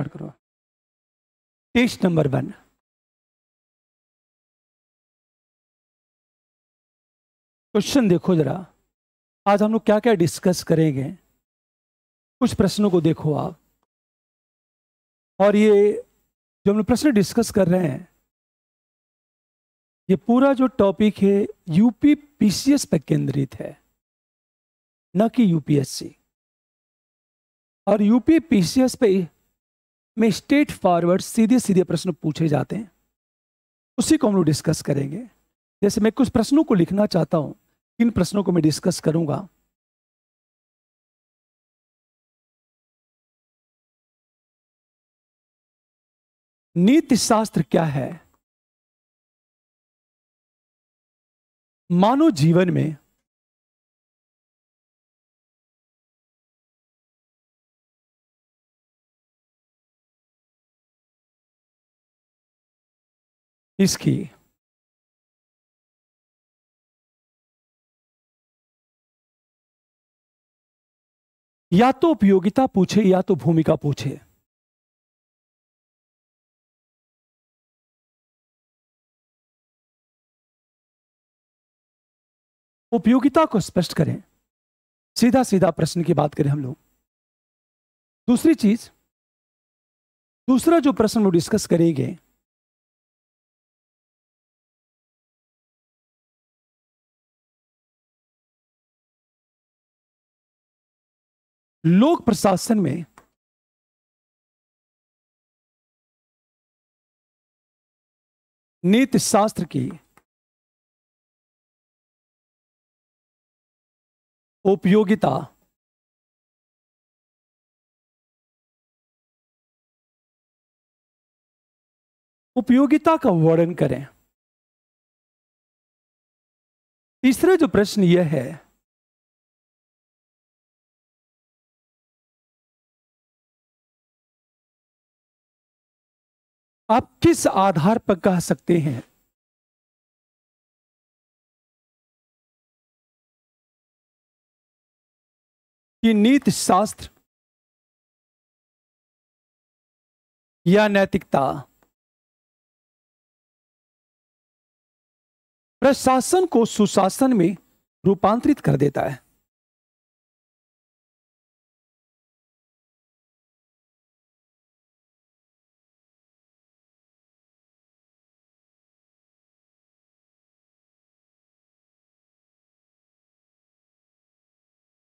Start करो test number one question देखो जरा आज हम लोग क्या क्या डिस्कस करेंगे कुछ प्रश्नों को देखो आप और ये जो हम लोग प्रश्न डिस्कस कर रहे हैं ये पूरा जो टॉपिक है यूपी पीसीएस पर केंद्रित है न कि यूपीएससी और यूपी पीसीएस पे में स्ट्रेट फॉरवर्ड सीधे सीधे प्रश्न पूछे जाते हैं उसी को हम लोग डिस्कस करेंगे जैसे मैं कुछ प्रश्नों को लिखना चाहता हूं किन प्रश्नों को मैं डिस्कस करूंगा नीति शास्त्र क्या है मानव जीवन में इसकी या तो उपयोगिता पूछे या तो भूमिका पूछे उपयोगिता को स्पष्ट करें सीधा सीधा प्रश्न की बात करें हम लोग दूसरी चीज दूसरा जो प्रश्न वो लोग डिस्कस करेंगे लोक प्रशासन में नीति शास्त्र की उपयोगिता उपयोगिता का वर्णन करें तीसरा जो प्रश्न यह है आप किस आधार पर कह सकते हैं कि नीति शास्त्र या नैतिकता प्रशासन को सुशासन में रूपांतरित कर देता है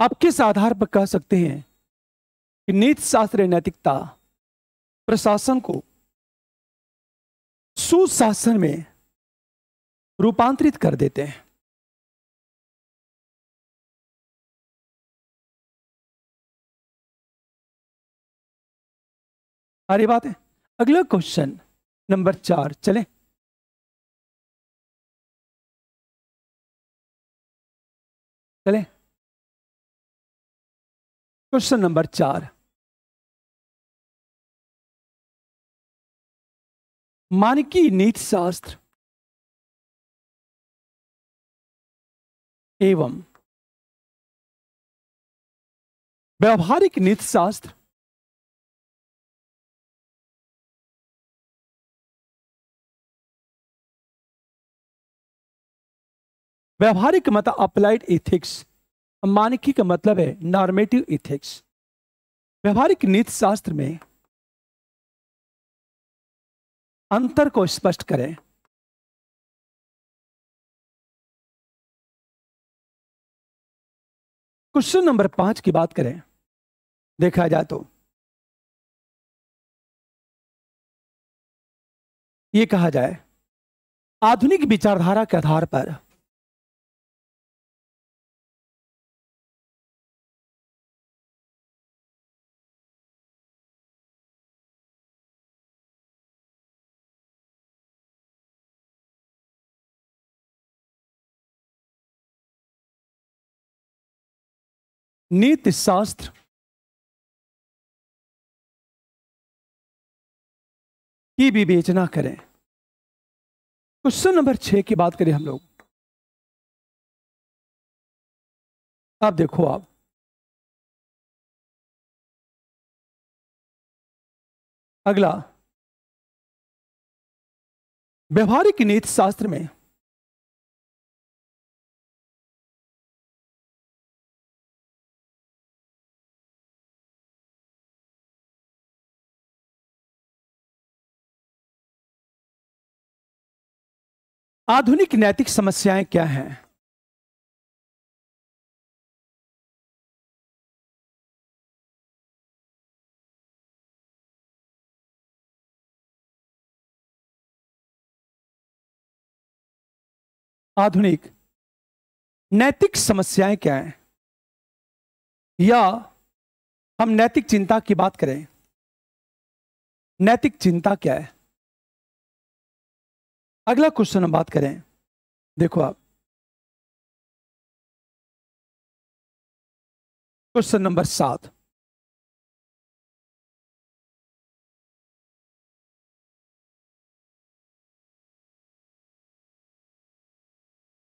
आप किस आधार पर कह सकते हैं कि नीति शास्त्र नैतिकता प्रशासन को सुशासन में रूपांतरित कर देते हैं अरे बात है अगला क्वेश्चन नंबर चार चले चले क्वेश्चन नंबर चार मानकी नीति शास्त्र एवं व्यवहारिक नीति शास्त्र व्यवहारिक मत अप्लाइड इथिक्स मानकी का मतलब है नॉर्मेटिव इथिक्स व्यवहारिक नीति शास्त्र में अंतर को स्पष्ट करें क्वेश्चन नंबर पांच की बात करें देखा जाए तो ये कहा जाए आधुनिक विचारधारा के आधार पर नीति शास्त्र की विवेचना करें क्वेश्चन नंबर छह की बात करें हम लोग आप देखो आप अगला व्यवहारिक नीति शास्त्र में आधुनिक नैतिक समस्याएं क्या हैं आधुनिक नैतिक समस्याएं क्या हैं या हम नैतिक चिंता की बात करें नैतिक चिंता क्या है अगला क्वेश्चन हम बात करें देखो आप क्वेश्चन नंबर सात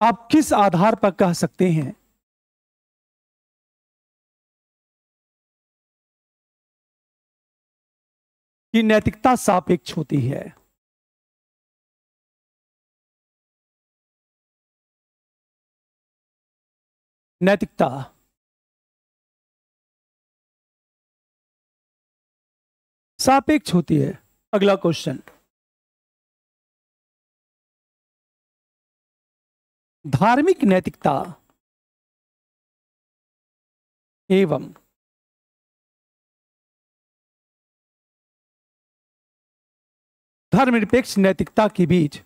आप किस आधार पर कह सकते हैं कि नैतिकता सापेक्ष होती है नैतिकता सापेक्ष होती है अगला क्वेश्चन धार्मिक नैतिकता एवं धर्मनिरपेक्ष नैतिकता के बीच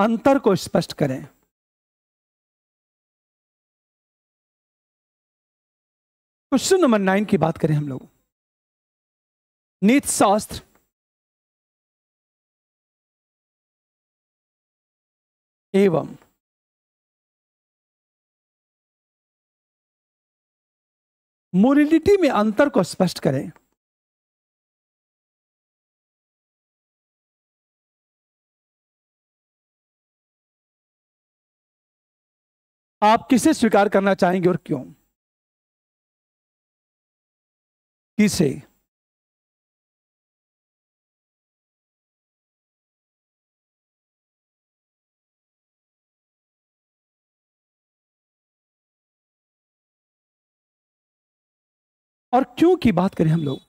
अंतर को स्पष्ट करें क्वेश्चन नंबर नाइन की बात करें हम लोग नीत शास्त्र एवं मोरिलिटी में अंतर को स्पष्ट करें आप किसे स्वीकार करना चाहेंगे और क्यों किसे और क्यों की बात करें हम लोग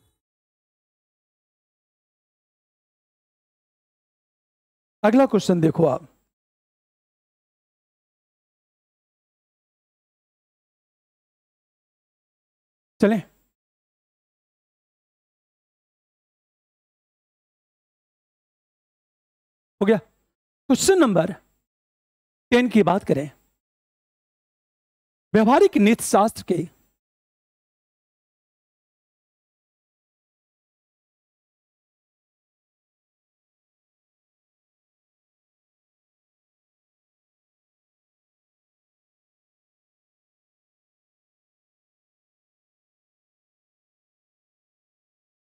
अगला क्वेश्चन देखो आप चलें हो गया क्वेश्चन नंबर टेन की बात करें व्यवहारिक नीति शास्त्र के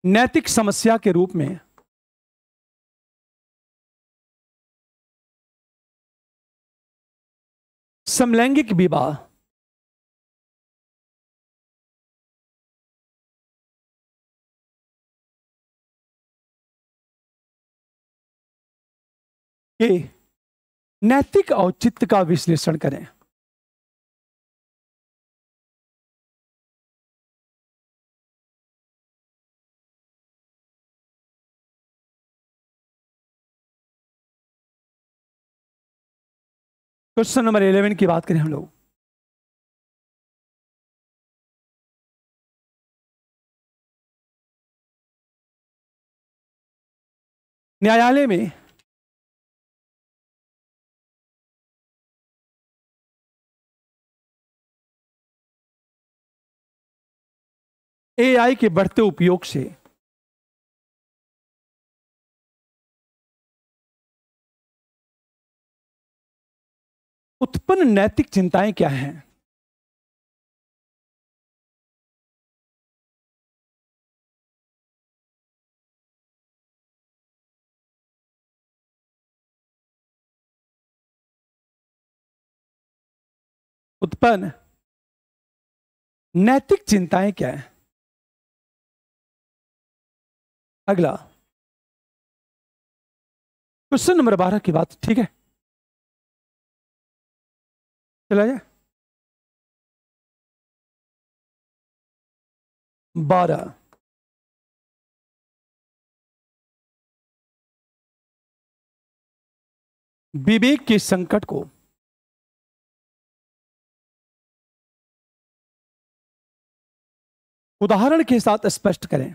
नैतिक समस्या के रूप में समलैंगिक विवाह के नैतिक औचित्य का विश्लेषण करें क्वेश्चन नंबर इलेवन की बात करें हम लोग न्यायालय में एआई के बढ़ते उपयोग से उत्पन्न नैतिक चिंताएं क्या हैं उत्पन्न नैतिक चिंताएं क्या हैं अगला क्वेश्चन नंबर बारह की बात ठीक है चला जाए बारह विवेक के संकट को उदाहरण के साथ स्पष्ट करें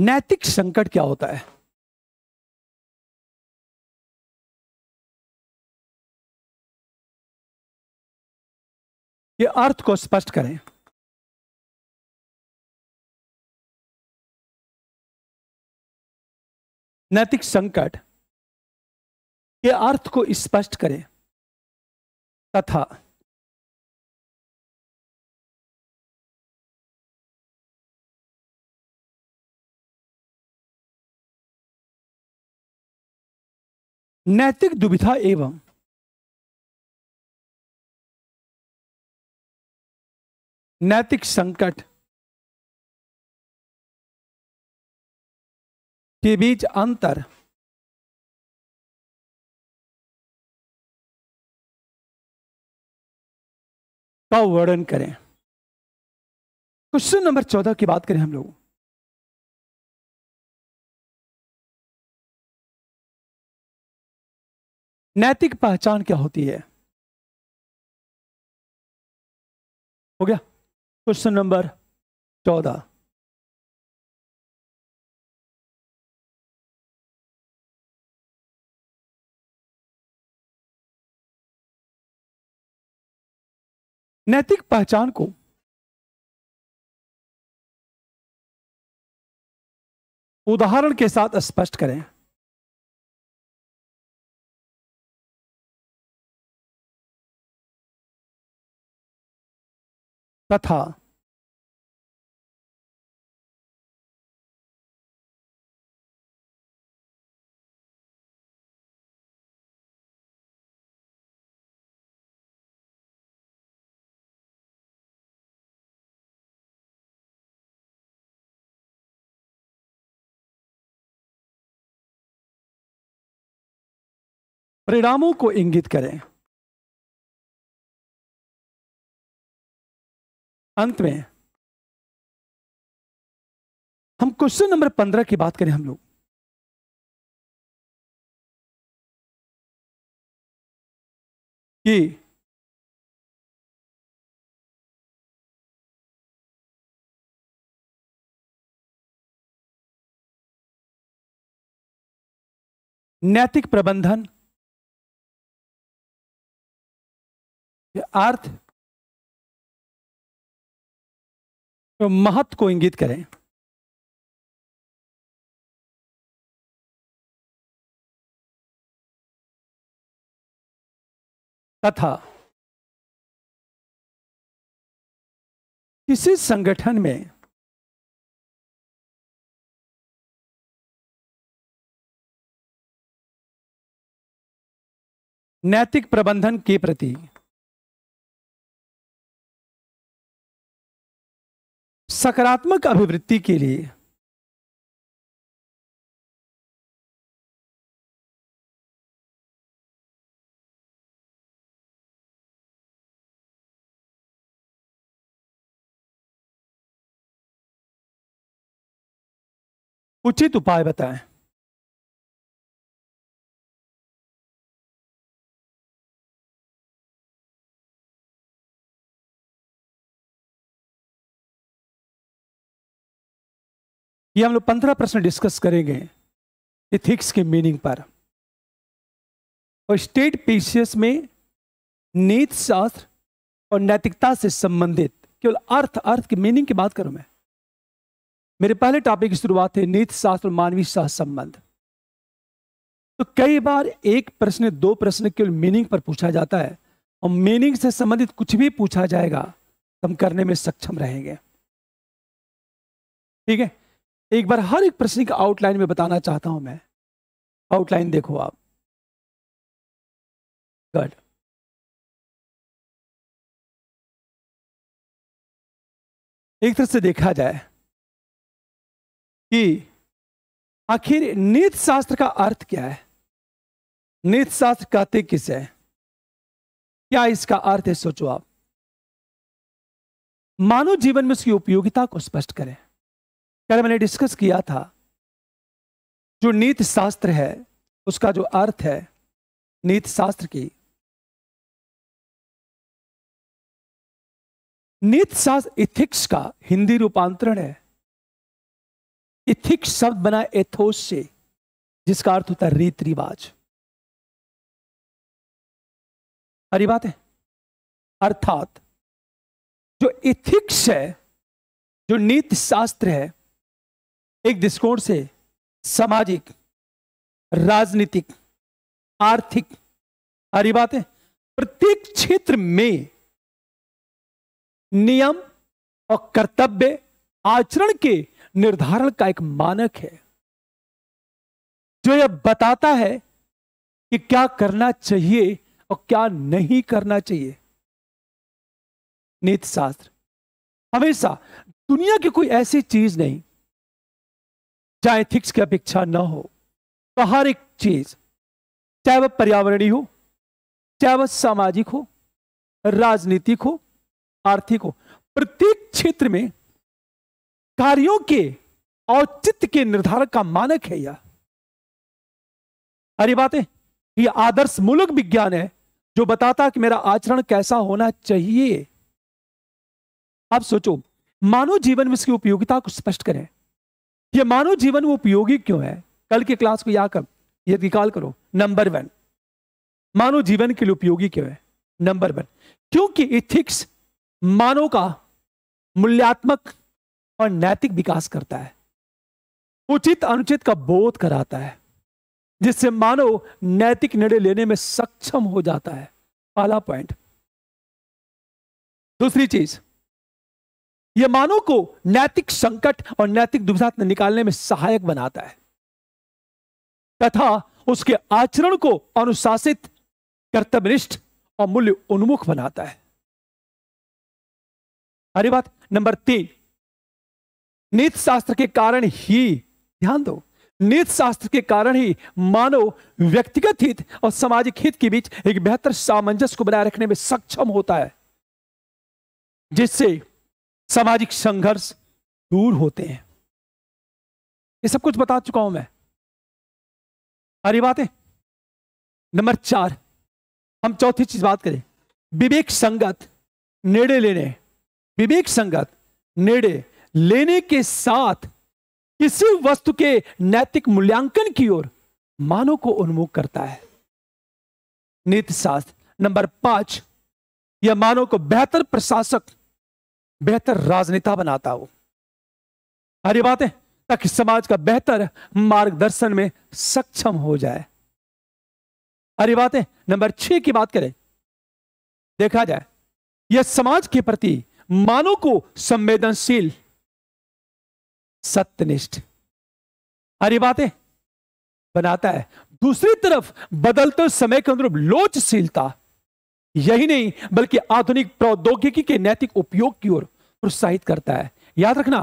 नैतिक संकट क्या होता है ये अर्थ को स्पष्ट करें नैतिक संकट के अर्थ को स्पष्ट करें तथा नैतिक दुविधा एवं नैतिक संकट के बीच अंतर का वर्णन करें क्वेश्चन नंबर चौदह की बात करें हम लोग नैतिक पहचान क्या होती है हो गया क्वेश्चन नंबर चौदह नैतिक पहचान को उदाहरण के साथ स्पष्ट करें कथा परिणामों को इंगित करें अंत में हम क्वेश्चन नंबर पंद्रह की बात करें हम लोग कि नैतिक प्रबंधन अर्थ तो महत्व को इंगित करें तथा किसी संगठन में नैतिक प्रबंधन के प्रति सकारात्मक अभिवृत्ति के लिए उचित उपाय बताएं ये हम लोग पंद्रह प्रश्न डिस्कस करेंगे इथिक्स के मीनिंग पर और स्टेट पीसीएस में नीत शास्त्र और नैतिकता से संबंधित केवल अर्थ अर्थ की मीनिंग की बात करूं मैं मेरे पहले टॉपिक की शुरुआत है नीत शास्त्र और मानवीय संबंध तो कई बार एक प्रश्न दो प्रश्न केवल मीनिंग पर पूछा जाता है और मीनिंग से संबंधित कुछ भी पूछा जाएगा हम करने में सक्षम रहेंगे ठीक है एक बार हर एक प्रश्न का आउटलाइन में बताना चाहता हूं मैं आउटलाइन देखो आप गुड एक तरह से देखा जाए कि आखिर नीत शास्त्र का अर्थ क्या है नीत शास्त्र कहते किस है क्या इसका अर्थ है सोचो आप मानव जीवन में उसकी उपयोगिता को स्पष्ट करें क्या मैंने डिस्कस किया था जो नीत शास्त्र है उसका जो अर्थ है नीत शास्त्र की नीत शास्त्र इथिक्स का हिंदी रूपांतरण है इथिक्स शब्द बना एथोस से जिसका अर्थ होता है रीत रिवाज अरे बात है अर्थात जो इथिक्स है जो नीत शास्त्र है एक दृष्टिकोण से सामाजिक राजनीतिक आर्थिक हरी बात है प्रत्येक क्षेत्र में नियम और कर्तव्य आचरण के निर्धारण का एक मानक है जो यह बताता है कि क्या करना चाहिए और क्या नहीं करना चाहिए नीति शास्त्र हमेशा दुनिया की कोई ऐसी चीज नहीं चाहे एथिक्स की अपेक्षा ना हो तो हर एक चीज चाहे वह पर्यावरणीय हो चाहे वह सामाजिक हो राजनीतिक हो आर्थिक हो प्रत्येक क्षेत्र में कार्यों के औचित्य के निर्धारक का मानक है यह अरे बातें यह आदर्श मूलक विज्ञान है जो बताता कि मेरा आचरण कैसा होना चाहिए आप सोचो मानव जीवन में इसकी उपयोगिता को स्पष्ट करें ये मानव जीवन उपयोगी क्यों है कल की क्लास को याद कर ये रिकॉल करो नंबर वन मानव जीवन के लिए उपयोगी क्यों है नंबर वन क्योंकि इथिक्स मानव का मूल्यात्मक और नैतिक विकास करता है उचित अनुचित का बोध कराता है जिससे मानव नैतिक निर्णय लेने में सक्षम हो जाता है पहला पॉइंट दूसरी चीज यह मानव को नैतिक संकट और नैतिक दुविधा निकालने में सहायक बनाता है तथा उसके आचरण को अनुशासित कर्तव्यनिष्ठ और मूल्य उन्मुख बनाता है अरे बात नंबर तीन नीति शास्त्र के कारण ही ध्यान दो नीति शास्त्र के कारण ही मानव व्यक्तिगत हित और सामाजिक हित के बीच एक बेहतर सामंजस्य को बनाए रखने में सक्षम होता है जिससे सामाजिक संघर्ष दूर होते हैं ये सब कुछ बता चुका हूं मैं अरे बातें नंबर चार हम चौथी चीज बात करें विवेक संगत निर्णय लेने विवेक संगत निर्णय लेने के साथ किसी वस्तु के नैतिक मूल्यांकन की ओर मानव को उन्मुख करता है नीति शास्त्र नंबर पांच यह मानव को बेहतर प्रशासक बेहतर राजनेता बनाता हो हरी बातें ताकि समाज का बेहतर मार्गदर्शन में सक्षम हो जाए हरी बातें नंबर छह की बात करें देखा जाए यह समाज के प्रति मानव को संवेदनशील सत्यनिष्ठ हरी बातें बनाता है दूसरी तरफ बदलते समय के अनुरूप लोचशीलता यही नहीं बल्कि आधुनिक प्रौद्योगिकी के नैतिक उपयोग की ओर प्रोत्साहित करता है याद रखना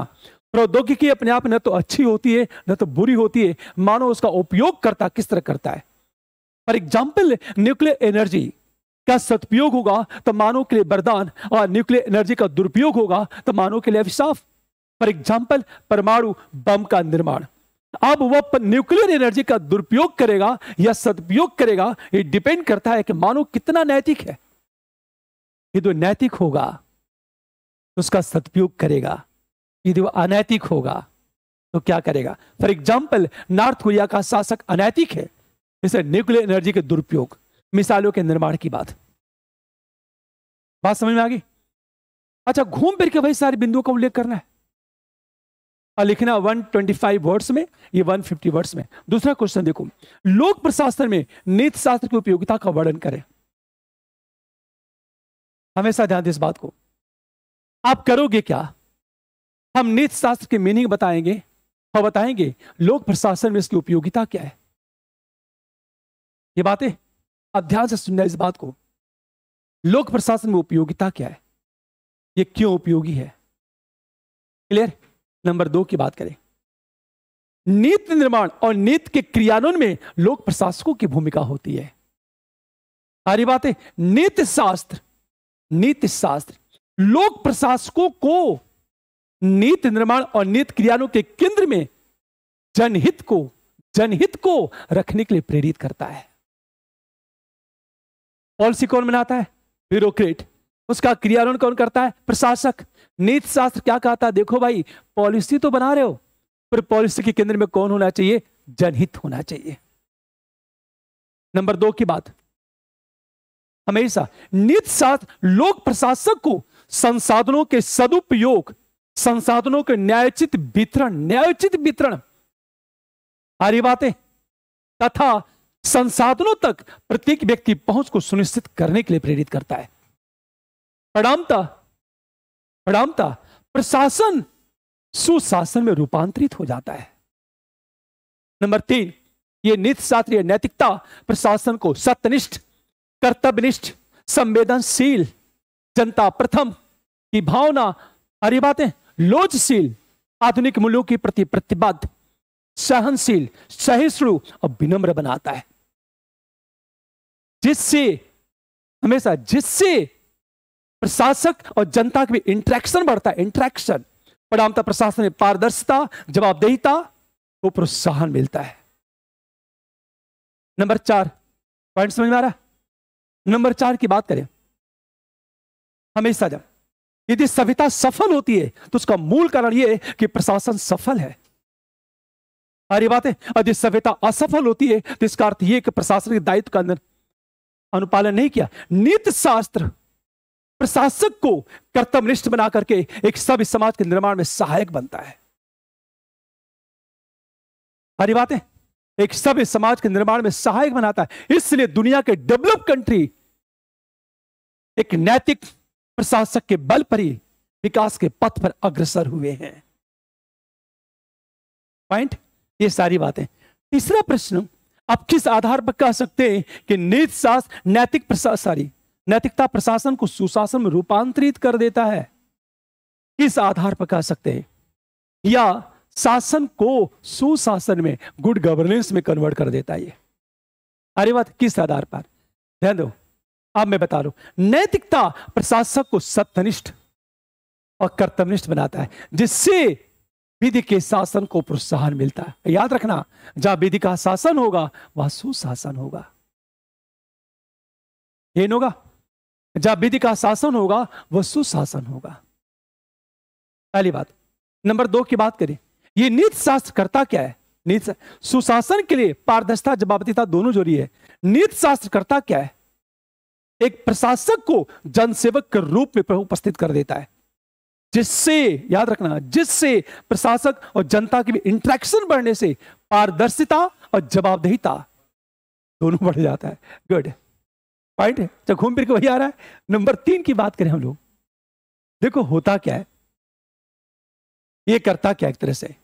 प्रौद्योगिकी अपने आप न तो अच्छी होती है न तो बुरी होती है मानो उसका उपयोग करता किस तरह करता है फॉर एग्जाम्पल न्यूक्लियर एनर्जी का सदुपयोग होगा तो मानव के लिए वरदान और न्यूक्लियर एनर्जी का दुरुपयोग होगा तो मानव के लिए अभिशाप फॉर एग्जाम्पल परमाणु बम का निर्माण अब वह न्यूक्लियर एनर्जी का दुरुपयोग करेगा या सदुपयोग करेगा ये डिपेंड करता है कि मानव कितना नैतिक है ये तो नैतिक होगा उसका सदुपयोग करेगा यदि वो अनैतिक होगा तो क्या करेगा फॉर एग्जाम्पल नॉर्थ कोरिया का शासक अनैतिक है जैसे न्यूक्लियर एनर्जी के दुरुपयोग मिसाइलों के निर्माण की बात बात समझ में आ गई अच्छा घूम फिर के भाई सारे बिंदुओं का उल्लेख करना है और लिखना 125 वर्ड्स में ये 150 वर्ड्स में दूसरा क्वेश्चन देखो लोक प्रशासन में नीति शास्त्र की उपयोगिता का वर्णन करें हमेशा ध्यान दें इस बात को आप करोगे क्या हम नीति शास्त्र के मीनिंग बताएंगे और बताएंगे लोक प्रशासन में इसकी उपयोगिता क्या है ये बातें आप ध्यान से सुनना इस बात को लोक प्रशासन में उपयोगिता क्या है ये क्यों उपयोगी है क्लियर नंबर दो की बात करें नीति निर्माण और नीति के क्रियान्वयन में लोक प्रशासकों की भूमिका होती है सारी बातें नीति शास्त्र नीति शास्त्र लोक प्रशासकों को नीति निर्माण और नीति क्रियाओं के केंद्र में जनहित को जनहित को रखने के लिए प्रेरित करता है पॉलिसी कौन बनाता है ब्यूरोक्रेट उसका क्रियान्वयन कौन करता है प्रशासक नीति शास्त्र क्या कहता है देखो भाई पॉलिसी तो बना रहे हो पर पॉलिसी के केंद्र में कौन होना चाहिए जनहित होना चाहिए नंबर दो की बात हमेशा नीति शास्त्र लोक प्रशासक को संसाधनों के सदुपयोग संसाधनों के न्यायोचित वितरण न्यायोचित वितरण हरी बातें तथा संसाधनों तक प्रत्येक व्यक्ति पहुंच को सुनिश्चित करने के लिए प्रेरित करता है प्रणामता प्रणामता प्रशासन सुशासन में रूपांतरित हो जाता है नंबर तीन ये शास्त्रीय नैतिकता प्रशासन को सत्यनिष्ठ कर्तव्यनिष्ठ संवेदनशील जनता प्रथम की भावना और बातें लोजशील आधुनिक मूल्यों के प्रति प्रतिबद्ध सहनशील सहिष्णु और विनम्र बनाता है जिससे हमेशा जिससे प्रशासक और जनता के भी इंट्रैक्शन बढ़ता है इंट्रैक्शन परिणामता प्रशासन में पारदर्शिता जवाबदेहिता को प्रोत्साहन मिलता है नंबर चार पॉइंट समझ में आ रहा है नंबर चार की बात करें हमेशा जब यदि सभ्यता सफल होती है तो उसका मूल कारण यह कि प्रशासन सफल है अरे बात है यदि सभ्यता असफल होती है तो इसका अर्थ यह कि प्रशासन के दायित्व का अंदर अनुपालन नहीं किया नीत शास्त्र प्रशासक को कर्तव्यनिष्ठ बना करके एक सभ्य समाज के निर्माण में सहायक बनता है अरे बात है एक सभ्य समाज के निर्माण में सहायक बनाता है इसलिए दुनिया के डेवलप कंट्री एक नैतिक प्रशासक के बल पर ही विकास के पथ पर अग्रसर हुए हैं पॉइंट ये सारी बातें तीसरा प्रश्न आप किस आधार पर कह सकते हैं कि नीति शास्त्र नैतिक सॉरी नैतिकता प्रशासन को सुशासन में रूपांतरित कर देता है किस आधार पर कह सकते हैं या शासन को सुशासन में गुड गवर्नेंस में कन्वर्ट कर देता है ये अरे बात किस आधार पर ध्यान दो अब मैं बता रहा हूं नैतिकता प्रशासक को सत्यनिष्ठ और कर्तव्यनिष्ठ बनाता है जिससे विधि के शासन को प्रोत्साहन मिलता है याद रखना जहां विधि का शासन होगा वहां सुशासन होगा ये होगा जहां विधि का शासन होगा वह सुशासन होगा पहली बात नंबर दो की बात करें यह नीति शास्त्र करता क्या है नीति सुशासन के लिए पारदर्शिता जवाबदिता दोनों जरूरी है नीति शास्त्र करता क्या है एक प्रशासक को जनसेवक के रूप में उपस्थित कर देता है जिससे याद रखना जिससे प्रशासक और जनता के बीच इंट्रैक्शन बढ़ने से पारदर्शिता और जवाबदेहिता दोनों बढ़ जाता है गुड पॉइंट जब घूम फिर के वही आ रहा है नंबर तीन की बात करें हम लोग देखो होता क्या है ये करता क्या एक तरह से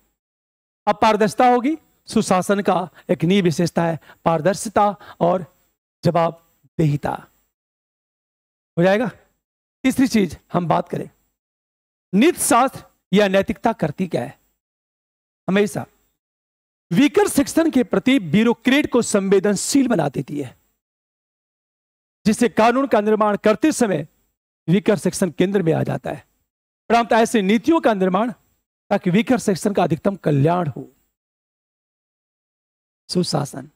अब पारदर्शिता होगी सुशासन का एक नी विशेषता है पारदर्शिता और जवाबदेहिता हो जाएगा तीसरी चीज हम बात करें नीति शास्त्र या नैतिकता करती क्या है हमेशा वीकर सेक्शन के प्रति ब्यूरोक्रेट को संवेदनशील बना देती है जिससे कानून का निर्माण करते समय वीकर सेक्शन केंद्र में आ जाता है प्रांत ऐसी नीतियों का निर्माण ताकि वीकर सेक्शन का अधिकतम कल्याण हो सुशासन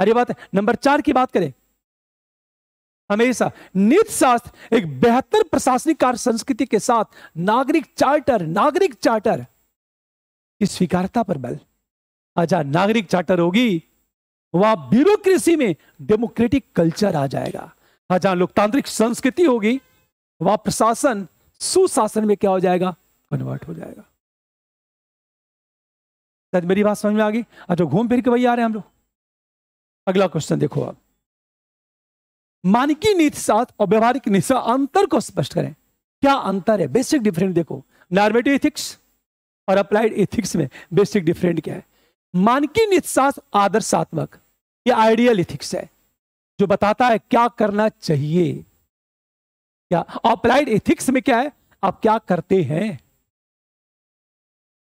अरे बात है नंबर चार की बात करें हमेशा नीति शास्त्र एक बेहतर प्रशासनिक कार्य संस्कृति के साथ नागरिक चार्टर नागरिक चार्टर की स्वीकारता पर बल अच्छा नागरिक चार्टर होगी वह ब्यूरोक्रेसी में डेमोक्रेटिक कल्चर आ जाएगा हाँ लोकतांत्रिक संस्कृति होगी वह प्रशासन सुशासन में क्या हो जाएगा कन्वर्ट हो जाएगा शायद मेरी बात समझ में आ गई अच्छा घूम फिर के वही आ रहे हैं हम लोग अगला क्वेश्चन देखो आप मानकी नीति साथ और व्यवहारिक नीति साथ अंतर को स्पष्ट करें क्या अंतर है बेसिक डिफरेंट देखो नॉर्मेटिव एथिक्स और अप्लाइड एथिक्स में बेसिक डिफरेंट क्या है मानकी नीति साथ आदर्शात्मक ये आइडियल एथिक्स है जो बताता है क्या करना चाहिए क्या अप्लाइड एथिक्स में क्या है आप क्या करते हैं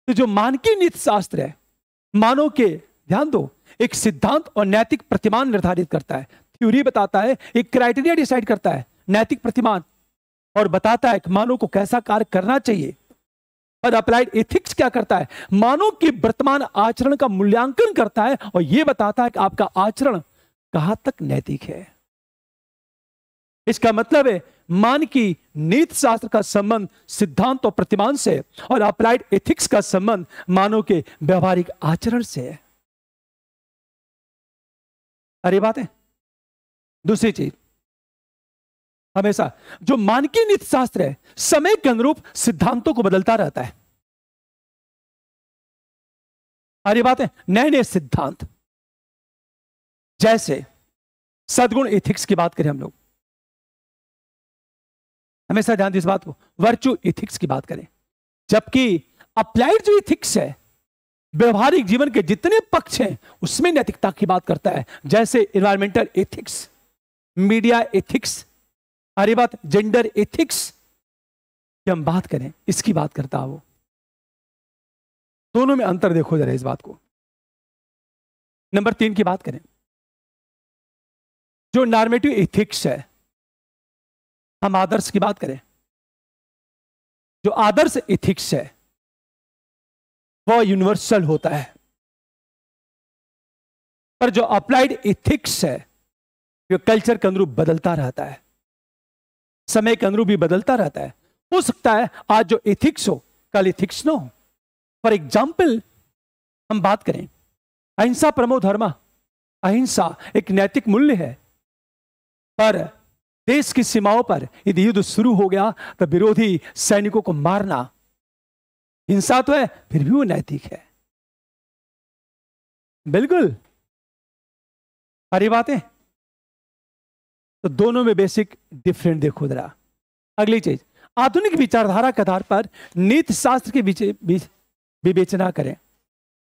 तो जो मानकी नीति शास्त्र है मानव के ध्यान दो एक सिद्धांत और नैतिक प्रतिमान निर्धारित करता है थ्योरी बताता है एक क्राइटेरिया डिसाइड करता है नैतिक प्रतिमान और बताता है कि मानव को कैसा कार्य करना चाहिए और अप्लाइड एथिक्स क्या करता है मानव के वर्तमान आचरण का मूल्यांकन करता है और यह बताता है कि आपका आचरण कहां तक नैतिक है इसका मतलब है मान की नीति शास्त्र का संबंध सिद्धांत और प्रतिमान से और अप्लाइड एथिक्स का संबंध मानव के व्यवहारिक आचरण से है अरे बात है दूसरी चीज हमेशा जो मानकी नीति शास्त्र है समय के अनुरूप सिद्धांतों को बदलता रहता है अरे बात है नए नए सिद्धांत जैसे सदगुण इथिक्स की बात करें हम लोग हमेशा ध्यान दें इस बात को वर्चुअल इथिक्स की बात करें जबकि अप्लाइड जो इथिक्स है व्यवहारिक जीवन के जितने पक्ष हैं उसमें नैतिकता की बात करता है जैसे इन्वायरमेंटल इथिक्स मीडिया एथिक्स अरे बात जेंडर एथिक्स की हम बात करें इसकी बात करता वो दोनों में अंतर देखो जरा इस बात को नंबर तीन की बात करें जो नॉर्मेटिव इथिक्स है हम आदर्श की बात करें जो आदर्श इथिक्स है वह यूनिवर्सल होता है पर जो अप्लाइड इथिक्स है जो कल्चर के अनुरूप बदलता रहता है समय के अनुरूप भी बदलता रहता है हो सकता है आज जो एथिक्स हो कल इथिक्स ना हो फॉर एग्जाम्पल हम बात करें अहिंसा प्रमो धर्मा अहिंसा एक नैतिक मूल्य है पर देश की सीमाओं पर यदि युद्ध शुरू हो गया तो विरोधी सैनिकों को मारना हिंसा तो है फिर भी वो नैतिक है बिल्कुल अरे बातें तो दोनों में बेसिक डिफरेंट देखो जरा अगली चीज आधुनिक विचारधारा के आधार पर नीत शास्त्र की विवेचना करें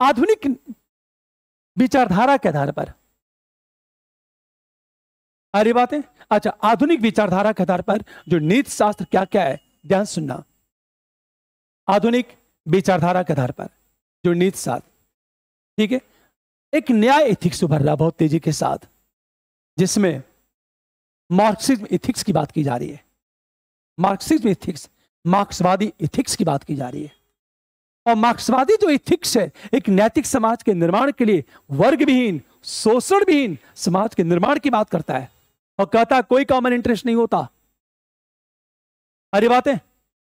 आधुनिक विचारधारा के आधार पर अरे बातें अच्छा आधुनिक विचारधारा के आधार पर जो नीत शास्त्र क्या क्या है ध्यान सुनना आधुनिक विचारधारा के आधार पर जो नीत शास्त्र ठीक है एक नया एथिक्स उभर रहा बहुत तेजी के साथ जिसमें मार्क्सिज्म इथिक्स की बात की जा रही है मार्क्सिज्म इथिक्स मार्क्सवादी इथिक्स की बात की जा रही है और मार्क्सवादी जो इथिक्स है एक नैतिक समाज के निर्माण के लिए वर्गविहीन विहीन समाज के निर्माण की बात करता है और कहता कोई कॉमन इंटरेस्ट नहीं होता अरे बातें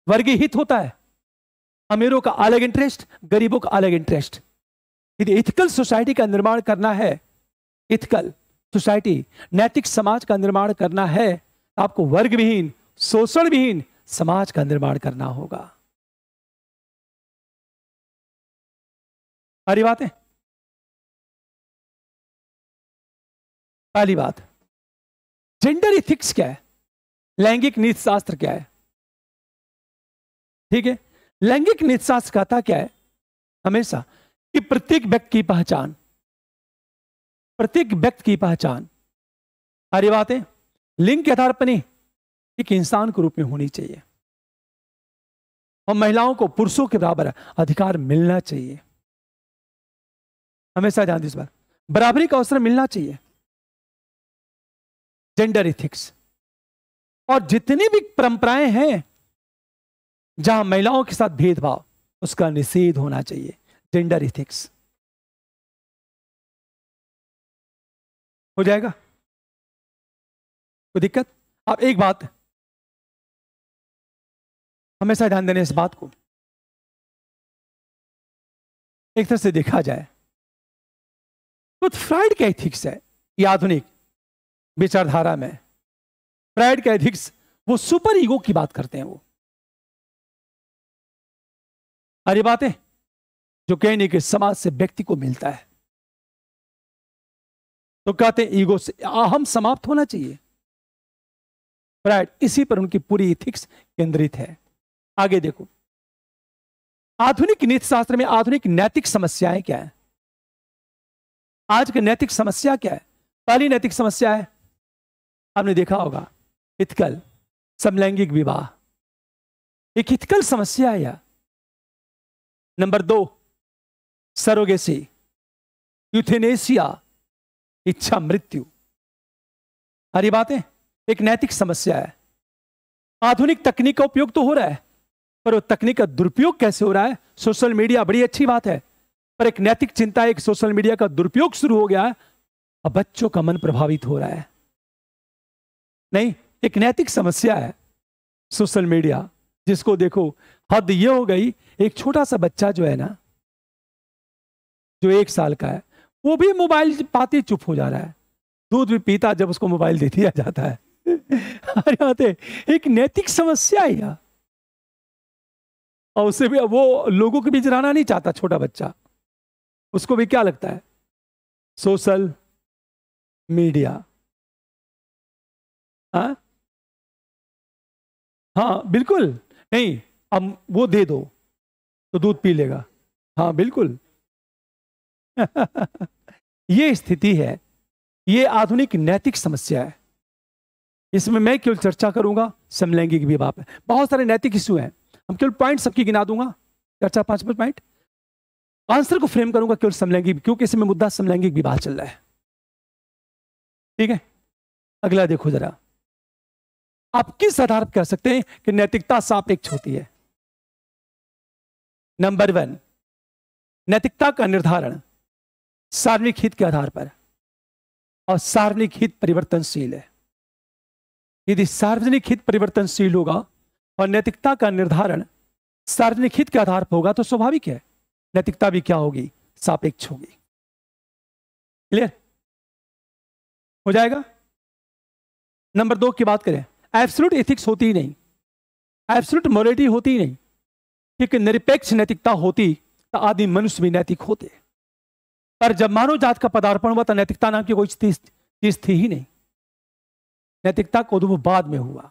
वर्गीय हित होता है अमीरों का अलग इंटरेस्ट गरीबों का अलग इंटरेस्ट यदि इथिकल सोसाइटी का निर्माण करना है इथिकल सोसाइटी नैतिक समाज का निर्माण करना है आपको वर्ग विहीन शोषण विहीन समाज का निर्माण करना होगा सारी बातें पहली बात जेंडर इथिक्स क्या है लैंगिक नीति शास्त्र क्या है ठीक है लैंगिक नीति शास्त्र कहता क्या है हमेशा कि प्रत्येक व्यक्ति की पहचान प्रत्येक व्यक्ति की पहचान सारी बातें लिंग के आधार पर नहीं एक इंसान के रूप में होनी चाहिए और महिलाओं को पुरुषों के बराबर अधिकार मिलना चाहिए हमेशा ध्यान इस बार बराबरी का अवसर मिलना चाहिए जेंडर इथिक्स और जितनी भी परंपराएं हैं जहां महिलाओं के साथ भेदभाव उसका निषेध होना चाहिए जेंडर इथिक्स हो जाएगा कोई दिक्कत अब एक बात हमेशा ध्यान देने इस बात को एक तरह से देखा जाए तो फ्राइड के एथिक्स है ये आधुनिक विचारधारा में फ्राइड के एथिक्स वो सुपर ईगो की बात करते हैं वो अरे बातें जो कहने के समाज से व्यक्ति को मिलता है तो कहते हैं ईगो से अहम समाप्त होना चाहिए राइट इसी पर उनकी पूरी इथिक्स केंद्रित है आगे देखो आधुनिक नीति शास्त्र में आधुनिक नैतिक समस्याएं क्या है आज की नैतिक समस्या क्या है पहली नैतिक समस्या है आपने देखा होगा इथकल समलैंगिक विवाह एक इथकल समस्या है यह नंबर दो सरोगेसी यूथेनेसिया इच्छा मृत्यु हरी बातें एक नैतिक समस्या है आधुनिक तकनीक का उपयोग तो हो रहा है पर वो तकनीक का दुरुपयोग कैसे हो रहा है सोशल मीडिया बड़ी अच्छी बात है पर एक नैतिक चिंता एक सोशल मीडिया का दुरुपयोग शुरू हो गया है और बच्चों का मन प्रभावित हो रहा है नहीं एक नैतिक समस्या है सोशल मीडिया जिसको देखो हद यह हो गई एक छोटा सा बच्चा जो है ना जो एक साल का है वो भी मोबाइल पाते चुप हो जा रहा है दूध भी पीता जब उसको मोबाइल दे दिया जाता है अरे आते एक नैतिक समस्या है यार और उसे भी वो लोगों के बीच रहना नहीं चाहता छोटा बच्चा उसको भी क्या लगता है सोशल मीडिया हाँ हाँ बिल्कुल नहीं अब वो दे दो तो दूध पी लेगा हाँ बिल्कुल ये स्थिति है ये आधुनिक नैतिक समस्या है इसमें मैं केवल चर्चा करूंगा समलैंगिक विवाह पर बहुत सारे नैतिक इश्यू हैं हम केवल पॉइंट सबकी गिना दूंगा चर्चा पांच पांच पॉइंट आंसर को फ्रेम करूंगा केवल समलैंगिक क्योंकि इसमें मुद्दा समलैंगिक विवाह चल रहा है ठीक है अगला देखो जरा आप किस आधार पर कह सकते हैं कि नैतिकता सापेक्ष होती है नंबर वन नैतिकता का निर्धारण सार्वजनिक हित के आधार पर और सार्वजनिक हित परिवर्तनशील है यदि सार्वजनिक हित परिवर्तनशील होगा और नैतिकता का निर्धारण सार्वजनिक हित के आधार पर होगा तो स्वाभाविक है नैतिकता भी क्या होगी सापेक्ष होगी क्लियर हो जाएगा नंबर दो की बात करें एब्सुलट एथिक्स होती ही नहीं एब्सोल्यूट मोरिटी होती ही नहीं क्योंकि निरपेक्ष नैतिकता होती तो आदि मनुष्य भी नैतिक होते हैं पर जब मानव जात का पदार्पण हुआ तो नैतिकता नाम की कोई चीज थी ही नहीं नैतिकता को बाद में हुआ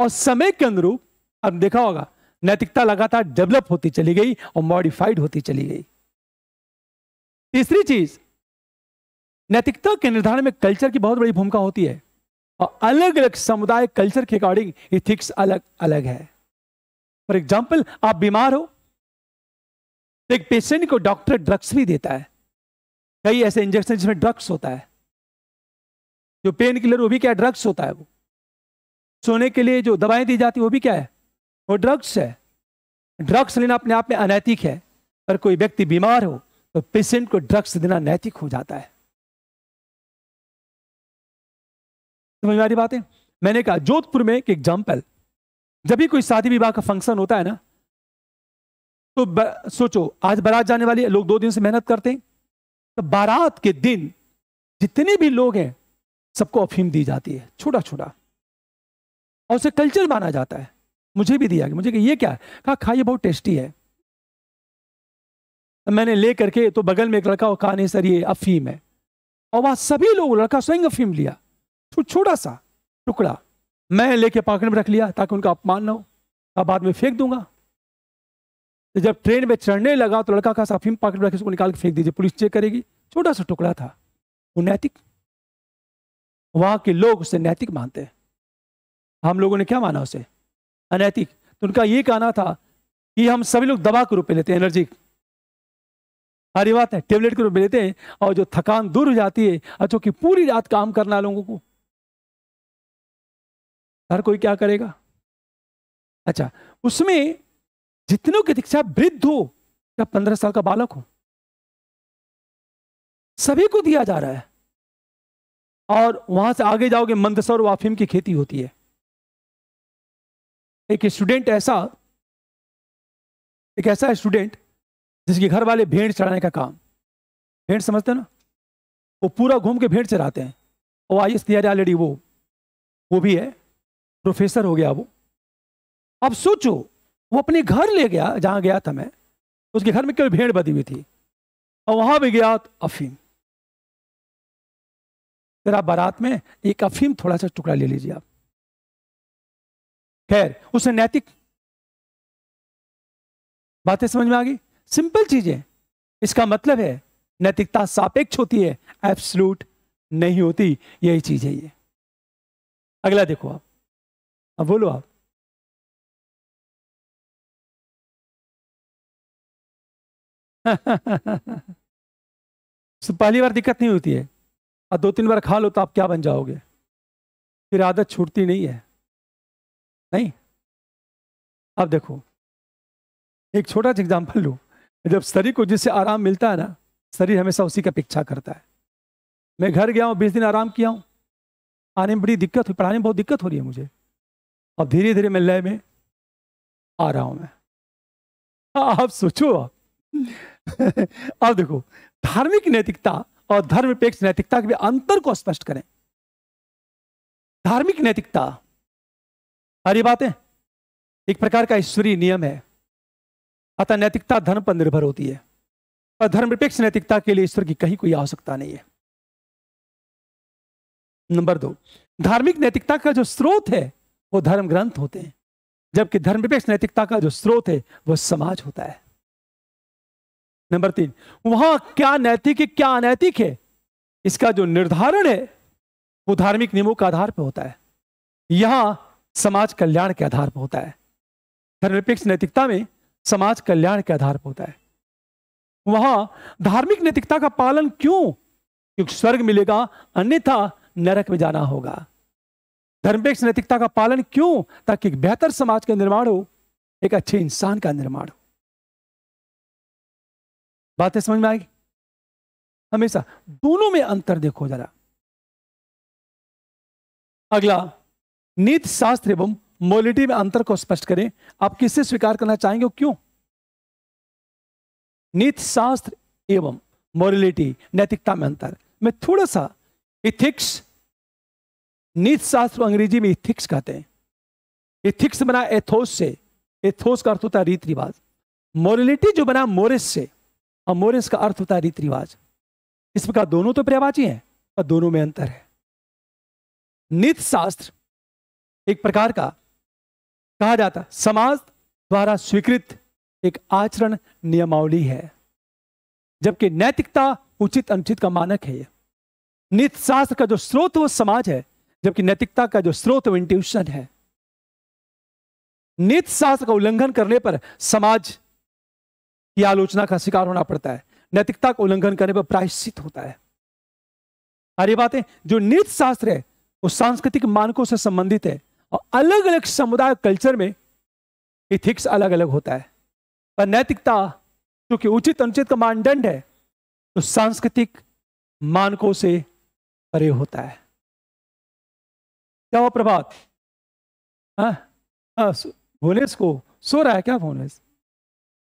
और समय के अनुरूप अब देखा होगा नैतिकता लगातार डेवलप होती चली गई और मॉडिफाइड होती चली गई तीसरी चीज नैतिकता के निर्धारण में कल्चर की बहुत बड़ी भूमिका होती है और अलग अलग समुदाय कल्चर के अकॉर्डिंग इथिक्स अलग अलग है फॉर एग्जाम्पल आप बीमार हो तो एक पेशेंट को डॉक्टर ड्रग्स भी देता है कई ऐसे इंजेक्शन जिसमें ड्रग्स होता है जो पेन किलर वो भी क्या ड्रग्स होता है वो सोने के लिए जो दवाएं दी जाती वो भी क्या है वो ड्रग्स है ड्रग्स लेना अपने आप में अनैतिक है पर कोई व्यक्ति बीमार हो तो पेशेंट को ड्रग्स देना नैतिक हो जाता है समझ में बात मैंने कहा जोधपुर में एक एग्जाम्पल जब भी कोई शादी विवाह का फंक्शन होता है ना तो सोचो आज बारात जाने वाली है लोग दो दिन से मेहनत करते हैं तो बारात के दिन जितने भी लोग हैं सबको अफीम दी जाती है छोटा छोटा और उसे कल्चर माना जाता है मुझे भी दिया गया मुझे ये क्या है कहा खाइए बहुत टेस्टी है तो मैंने ले करके तो बगल में एक लड़का और कहा नहीं सर ये अफीम है और वहां सभी लोग लड़का स्वयं अफीम लिया तो छोटा सा टुकड़ा मैं लेके पॉकेट में रख लिया ताकि उनका अपमान ना हो अब बाद में फेंक दूंगा तो जब ट्रेन में चढ़ने लगा तो लड़का का अफीम पॉकेट में रखे उसको निकाल के फेंक दीजिए पुलिस चेक करेगी छोटा सा टुकड़ा था वो नैतिक वहां के लोग उसे नैतिक मानते हैं हम लोगों ने क्या माना उसे अनैतिक तो उनका ये कहना था कि हम सभी लोग दवा के रूप में लेते हैं एनर्जी हरी बात है टेबलेट के रूप में लेते हैं और जो थकान दूर हो जाती है और जो कि पूरी रात काम करना लोगों को हर कोई क्या करेगा अच्छा उसमें जितनों की दीक्षा वृद्ध हो या पंद्रह साल का बालक हो सभी को दिया जा रहा है और वहां से आगे जाओगे मंदसौर वाफिम अफीम की खेती होती है एक स्टूडेंट ऐसा एक ऐसा स्टूडेंट जिसके घर वाले भेड़ चढ़ाने का काम भेड़ समझते हैं ना वो पूरा घूम के भेड़ चढ़ाते हैं और आई एस तैयारी ऑलरेडी वो वो भी है प्रोफेसर हो गया वो अब सोचो वो अपने घर ले गया जहाँ गया था मैं उसके घर में केवल भेड़ बदी हुई थी और वहाँ भी गया अफीम ज़रा बारात में एक अफीम थोड़ा सा टुकड़ा ले लीजिए आप खैर उसे नैतिक बातें समझ में आ गई सिंपल चीजें इसका मतलब है नैतिकता सापेक्ष होती है एब्सलूट नहीं होती यही चीज है ये अगला देखो आप अब बोलो आप पहली बार दिक्कत नहीं होती है और दो तीन बार खा लो तो आप क्या बन जाओगे फिर आदत छूटती नहीं है नहीं अब देखो एक छोटा सा एग्जाम्पल लो जब शरीर को जिससे आराम मिलता है ना शरीर हमेशा उसी का पीछा करता है मैं घर गया हूँ बीस दिन आराम किया हूँ आने में बड़ी दिक्कत हुई पढ़ाने में बहुत दिक्कत हो रही है मुझे अब धीरे धीरे मैं लय में आ रहा हूँ मैं आप सोचो आप अब देखो धार्मिक नैतिकता और धर्मनिरपेक्ष नैतिकता के अंतर को स्पष्ट करें धार्मिक नैतिकता अरे बातें एक प्रकार का ईश्वरीय नियम है अतः नैतिकता धर्म पर निर्भर होती है और धर्मनिरपेक्ष नैतिकता के लिए ईश्वर की कहीं कोई आवश्यकता नहीं है नंबर दो धार्मिक नैतिकता का जो स्रोत है वो धर्म ग्रंथ होते हैं जबकि धर्मनिरपेक्ष नैतिकता का जो स्रोत है वह समाज होता है नंबर तीन वहां क्या नैतिक है क्या अनैतिक है इसका जो निर्धारण है वो धार्मिक नियमों के आधार पर होता है यहां समाज कल्याण के आधार पर होता है धर्मनिरपेक्ष नैतिकता में समाज कल्याण के आधार पर होता है वहां धार्मिक नैतिकता का पालन क्यों क्योंकि स्वर्ग मिलेगा अन्यथा नरक में जाना होगा धर्मपेक्ष नैतिकता का पालन क्यों ताकि एक बेहतर समाज का निर्माण हो एक अच्छे इंसान का निर्माण हो बातें समझ में आएगी हमेशा दोनों में अंतर देखो जरा अगला नीत शास्त्र एवं मोलिटी में अंतर को स्पष्ट करें आप किससे स्वीकार करना चाहेंगे क्यों नीत शास्त्र एवं मोरलिटी नैतिकता में अंतर मैं थोड़ा सा इथिक्स नीत शास्त्र अंग्रेजी में इथिक्स कहते हैं इथिक्स बना एथोस से एथोस का अर्थ होता है रीत रिवाज मोरलिटी जो बना मोरिस से और का अर्थ होता है रीति रिवाज इसमें कहा दोनों तो पर्यावाची हैं पर दोनों में अंतर है नित शास्त्र एक प्रकार का कहा जाता समाज द्वारा स्वीकृत एक आचरण नियमावली है जबकि नैतिकता उचित अनुचित का मानक है यह नित शास्त्र का जो स्रोत वो समाज है जबकि नैतिकता का जो स्रोत वो इंट्यूशन है नित शास्त्र का उल्लंघन करने पर समाज की आलोचना का शिकार होना पड़ता है नैतिकता का उल्लंघन करने पर प्रायश्चित होता है और ये बातें जो नीत शास्त्र है वो सांस्कृतिक मानकों से संबंधित है और अलग अलग समुदाय कल्चर में इथिक्स अलग अलग होता है पर नैतिकता क्योंकि उचित अनुचित का मानदंड है तो सांस्कृतिक मानकों से परे होता है क्या वो प्रभात हाँ हाँ भुवनेश को सो रहा है क्या भुवनेश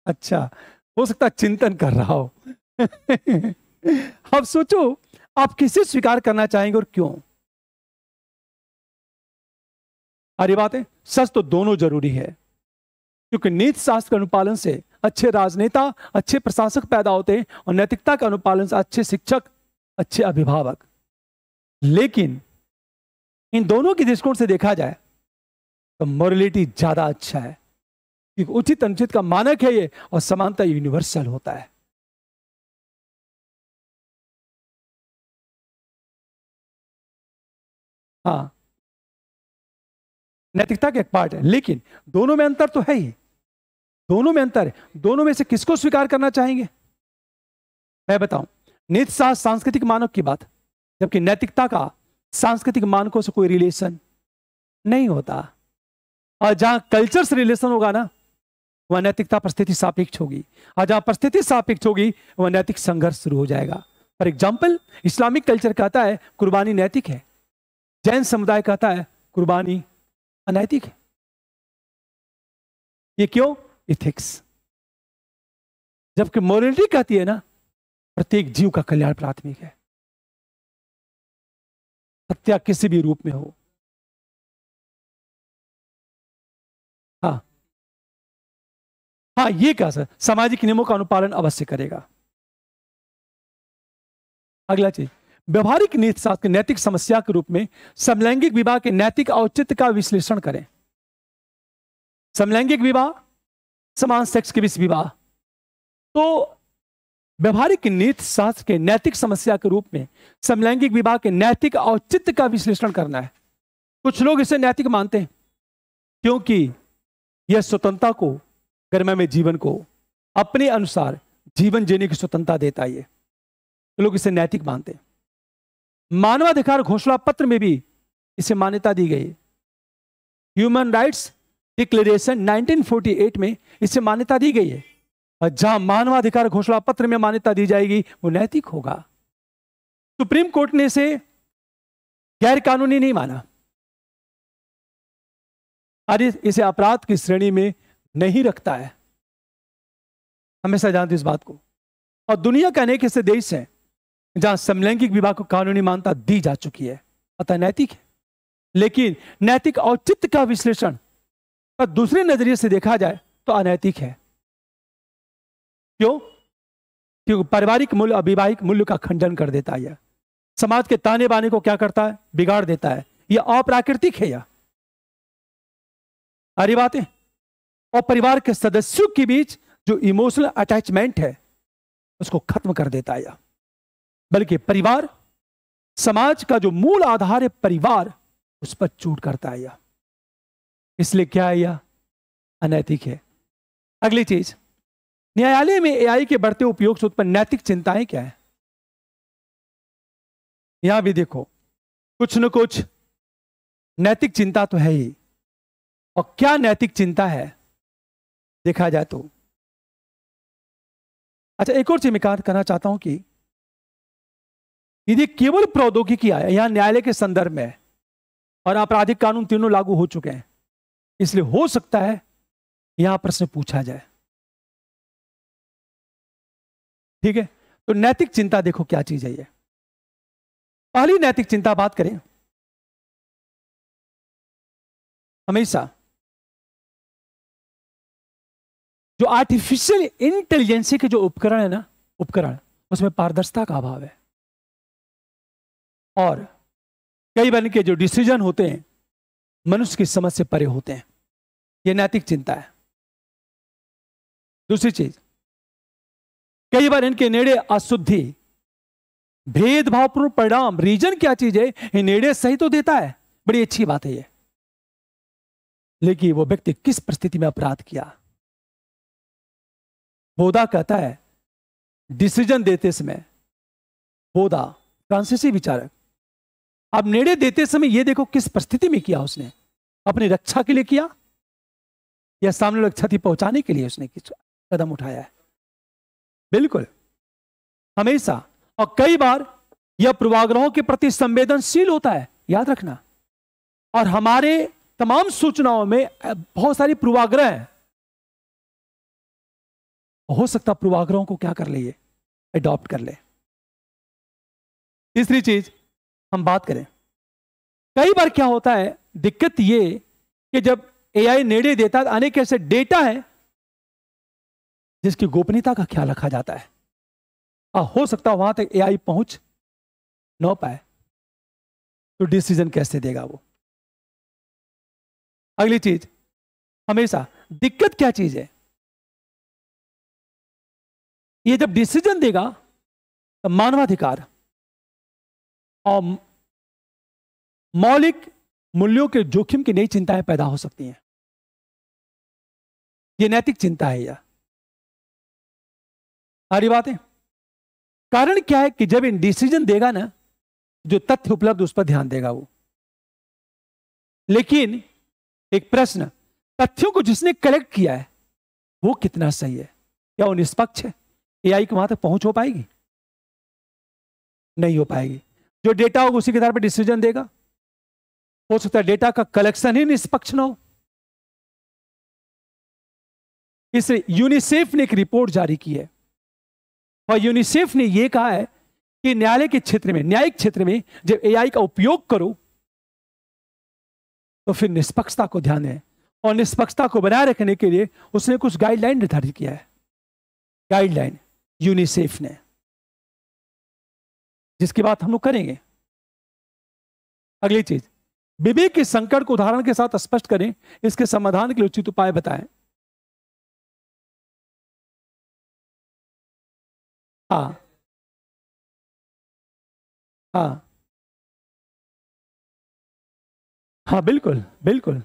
अच्छा हो सकता चिंतन कर रहा हो अब सोचो आप किसे स्वीकार करना चाहेंगे और क्यों अरे बात है सच तो दोनों जरूरी है क्योंकि नीति शास्त्र के अनुपालन से अच्छे राजनेता अच्छे प्रशासक पैदा होते हैं और नैतिकता का अनुपालन से अच्छे शिक्षक अच्छे अभिभावक लेकिन इन दोनों के दृष्टिकोण से देखा जाए तो मोरलिटी ज्यादा अच्छा है क्योंकि उचित अनुचित का मानक है ये और समानता यूनिवर्सल होता है हाँ नैतिकता का एक पार्ट है लेकिन दोनों में अंतर तो है ही दोनों में अंतर है दोनों में से किसको स्वीकार करना चाहेंगे मैं बताऊं नित सांस्कृतिक मानक की बात जबकि नैतिकता का सांस्कृतिक मानकों से कोई रिलेशन नहीं होता और जहां कल्चर से रिलेशन होगा ना वह नैतिकता परिस्थिति सापेक्ष होगी और जहां परिस्थिति सापेक्ष होगी वह नैतिक संघर्ष शुरू हो जाएगा फॉर एग्जाम्पल इस्लामिक कल्चर कहता है कुर्बानी नैतिक है जैन समुदाय कहता है कुर्बानी अनैतिक है ये क्यों इथिक्स जबकि मोरलिटी कहती है ना प्रत्येक जीव का कल्याण प्राथमिक है हत्या किसी भी रूप में हो हाँ हाँ ये कहा सर सामाजिक नियमों का अनुपालन अवश्य करेगा अगला चीज व्यवहारिक नीति शास्त्र नैतिक समस्या के रूप में समलैंगिक विवाह के नैतिक औचित्य का विश्लेषण करें समलैंगिक विवाह समान सेक्स के बीच विवाह तो व्यवहारिक नीति शास्त्र के नैतिक समस्या के रूप में समलैंगिक विवाह के नैतिक औचित्य का विश्लेषण करना है कुछ लोग इसे नैतिक मानते हैं क्योंकि यह स्वतंत्रता को गर्मा में जीवन को अपने अनुसार जीवन जीने की स्वतंत्रता देता है तो लोग इसे नैतिक मानते हैं मानवाधिकार घोषणा पत्र में भी इसे मान्यता दी गई ह्यूमन राइट्स डिक्लेरेशन 1948 में इसे मान्यता दी गई है और जहां मानवाधिकार घोषणा पत्र में मान्यता दी जाएगी वो नैतिक होगा सुप्रीम कोर्ट ने इसे गैर कानूनी नहीं माना अरे इसे अपराध की श्रेणी में नहीं रखता है हमेशा जानते इस बात को और दुनिया के अनेक ऐसे देश हैं जहां समलैंगिक विवाह को कानूनी मान्यता दी जा चुकी है अतः नैतिक है लेकिन नैतिक औचित्य का विश्लेषण पर दूसरे नजरिए से देखा जाए तो अनैतिक है क्यों क्योंकि पारिवारिक मूल्य अविवाहिक मूल्य का खंडन कर देता है यह समाज के ताने बाने को क्या करता है बिगाड़ देता है यह अप्राकृतिक है यह अरे बातें और परिवार के सदस्यों के बीच जो इमोशनल अटैचमेंट है उसको खत्म कर देता है बल्कि परिवार समाज का जो मूल आधार है परिवार उस पर चूट करता है इसलिए क्या है यह अनैतिक है अगली चीज न्यायालय में एआई के बढ़ते उपयोग से उत्पन्न नैतिक चिंताएं क्या है यहां भी देखो कुछ न कुछ नैतिक चिंता तो है ही और क्या नैतिक चिंता है देखा जाए तो अच्छा एक और चीज मैं कहना चाहता हूं कि यदि केवल प्रौद्योगिकी आया यहां न्यायालय के संदर्भ में और आपराधिक कानून तीनों लागू हो चुके हैं इसलिए हो सकता है यहां प्रश्न पूछा जाए ठीक है तो नैतिक चिंता देखो क्या चीज है ये पहली नैतिक चिंता बात करें हमेशा जो आर्टिफिशियल इंटेलिजेंसी के जो उपकरण है ना उपकरण उसमें पारदर्शिता का अभाव है और कई बार के जो डिसीजन होते हैं मनुष्य की समझ से परे होते हैं यह नैतिक चिंता है दूसरी चीज कई बार इनके नेड़े अशुद्धि भेदभावपूर्ण परिणाम रीजन क्या चीज है नेड़े सही तो देता है बड़ी अच्छी बात है ये लेकिन वो व्यक्ति किस परिस्थिति में अपराध किया बोधा कहता है डिसीजन देते समय बोधा फ्रांसीसी विचारक अब निर्णय देते समय यह देखो किस परिस्थिति में किया उसने अपनी रक्षा के लिए किया या सामने लोग क्षति पहुंचाने के लिए उसने कदम उठाया है बिल्कुल हमेशा और कई बार यह पूर्वाग्रहों के प्रति संवेदनशील होता है याद रखना और हमारे तमाम सूचनाओं में बहुत सारी पूर्वाग्रह हैं हो सकता पूर्वाग्रहों को क्या कर ले एडॉप्ट कर ले तीसरी चीज हम बात करें कई बार क्या होता है दिक्कत ये कि जब एआई निर्णय देता है तो अनेक ऐसे डेटा है जिसकी गोपनीयता का ख्याल रखा जाता है आ, हाँ, हो सकता वहां तक एआई पहुंच न पाए तो डिसीजन कैसे देगा वो अगली चीज हमेशा दिक्कत क्या चीज है ये जब डिसीजन देगा तो मानवाधिकार और मौलिक मूल्यों के जोखिम की नई चिंताएं पैदा हो सकती हैं ये नैतिक चिंता है यह सारी बातें कारण क्या है कि जब इन डिसीजन देगा ना जो तथ्य उपलब्ध उस पर ध्यान देगा वो लेकिन एक प्रश्न तथ्यों को जिसने कलेक्ट किया है वो कितना सही है क्या वो निष्पक्ष है एआई की वहां तक पहुंच हो पाएगी नहीं हो पाएगी जो डेटा होगा उसी के आधार पर डिसीजन देगा हो सकता है डेटा का कलेक्शन ही निष्पक्ष ना हो इस यूनिसेफ ने एक रिपोर्ट जारी की है और यूनिसेफ ने यह कहा है कि न्यायालय के क्षेत्र में न्यायिक क्षेत्र में जब एआई का उपयोग करो तो फिर निष्पक्षता को ध्यान दें और निष्पक्षता को बनाए रखने के लिए उसने कुछ गाइडलाइन निर्धारित किया है गाइडलाइन यूनिसेफ ने जिसकी बात हम लोग करेंगे अगली चीज विवेक के संकट को उदाहरण के साथ स्पष्ट करें इसके समाधान के लिए उचित उपाय बताएं हाँ हाँ हाँ बिल्कुल बिल्कुल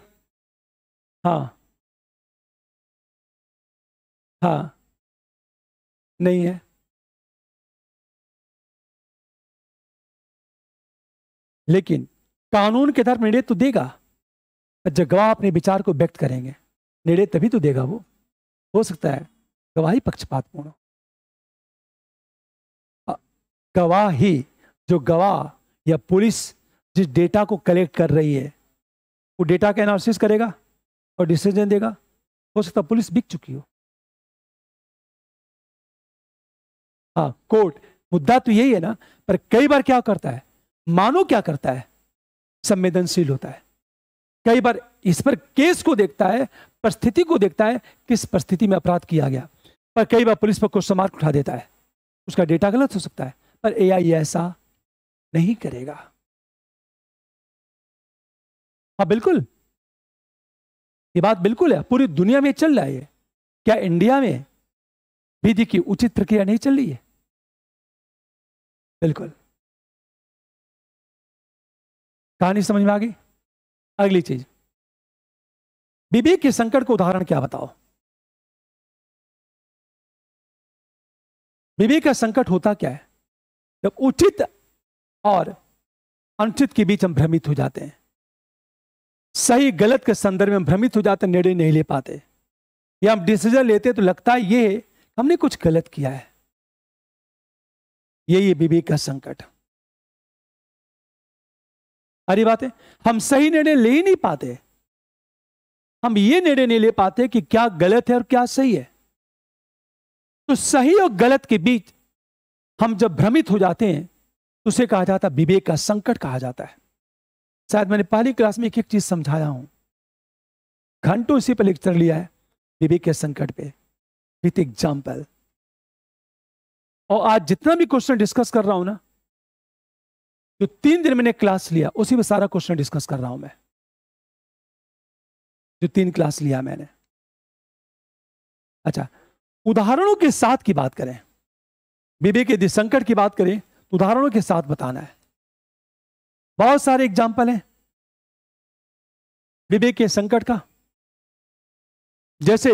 हाँ हाँ नहीं है लेकिन कानून के तहत निर्णय तो देगा जब गवाह अपने विचार को व्यक्त करेंगे निर्णय तभी तो देगा वो हो सकता है गवाही पक्षपातपूर्ण हो ही जो गवाह या पुलिस जिस डेटा को कलेक्ट कर रही है वो डेटा का एनालिसिस करेगा और डिसीजन देगा हो सकता पुलिस बिक चुकी हो हाँ कोर्ट मुद्दा तो यही है ना पर कई बार क्या करता है मानो क्या करता है संवेदनशील होता है कई बार इस पर केस को देखता है परिस्थिति को देखता है किस परिस्थिति में अपराध किया गया पर कई बार पुलिस पर क्वेश्चन मार्क उठा देता है उसका डेटा गलत हो सकता है पर एआई ऐसा नहीं करेगा हाँ बिल्कुल ये बात बिल्कुल है पूरी दुनिया में चल रहा है क्या इंडिया में विधि की उचित प्रक्रिया नहीं चल रही है बिल्कुल कहानी समझ में आ गई अगली चीज विवेक के संकट को उदाहरण क्या बताओ विवेक का संकट होता क्या है जब उचित और अनुचित के बीच हम भ्रमित हो जाते हैं सही गलत के संदर्भ में भ्रमित हो जाते निर्णय नहीं ले पाते या हम डिसीजन लेते तो लगता है ये हमने कुछ गलत किया है यही विवेक का संकट अरे बात है हम सही निर्णय ले ही नहीं पाते हम ये निर्णय नहीं ले पाते कि क्या गलत है और क्या सही है तो सही और गलत के बीच हम जब भ्रमित हो जाते हैं तो उसे कहा जाता है विवेक का संकट कहा जाता है शायद मैंने पहली क्लास में एक एक चीज समझाया हूं घंटों इसी पर लेक्चर लिया है विवेक के संकट पे विथ एग्जाम्पल और आज जितना भी क्वेश्चन डिस्कस कर रहा हूं ना जो तीन दिन मैंने क्लास लिया उसी में सारा क्वेश्चन डिस्कस कर रहा हूं मैं जो तीन क्लास लिया मैंने अच्छा उदाहरणों के साथ की बात करें विवेक यदि संकट की बात करें तो उदाहरणों के साथ बताना है बहुत सारे एग्जाम्पल हैं विवेक के संकट का जैसे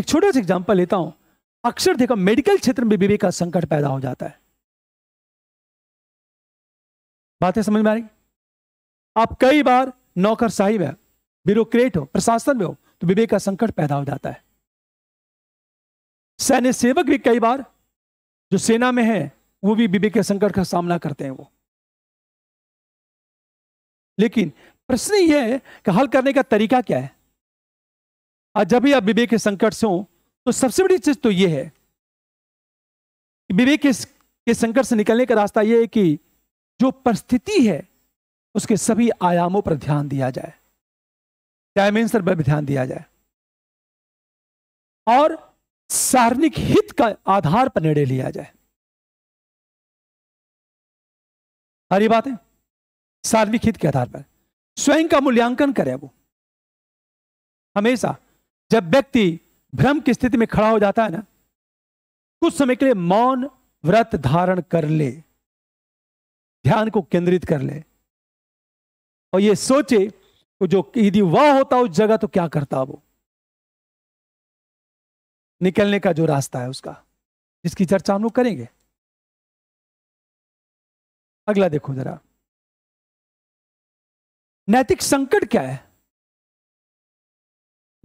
एक छोटा सा एग्जाम्पल लेता हूं अक्सर देखो मेडिकल क्षेत्र में विवेक का संकट पैदा हो जाता है बातें समझ में आ रही आप कई बार नौकर साहिब है ब्यूरोक्रेट हो प्रशासन में हो तो विवेक का संकट पैदा हो जाता है सैन्य सेवक भी कई बार जो सेना में है वो भी विवेक के संकट का सामना करते हैं वो लेकिन प्रश्न यह है कि हल करने का तरीका क्या है आज जब भी आप विवेक के संकट से हो तो सबसे बड़ी चीज तो यह है कि विवेक के, के संकट से निकलने का रास्ता यह है कि जो परिस्थिति है उसके सभी आयामों पर ध्यान दिया जाए डायमेंशन पर भी ध्यान दिया जाए और सार्वजनिक हित का आधार पर निर्णय लिया जाए सारी बात है सार्वजनिक हित के आधार पर स्वयं का मूल्यांकन करें वो हमेशा जब व्यक्ति भ्रम की स्थिति में खड़ा हो जाता है ना कुछ समय के लिए मौन व्रत धारण कर ले ध्यान को केंद्रित कर ले और ये सोचे जो यदि वह होता उस जगह तो क्या करता वो निकलने का जो रास्ता है उसका जिसकी चर्चा हम लोग करेंगे अगला देखो जरा नैतिक संकट क्या है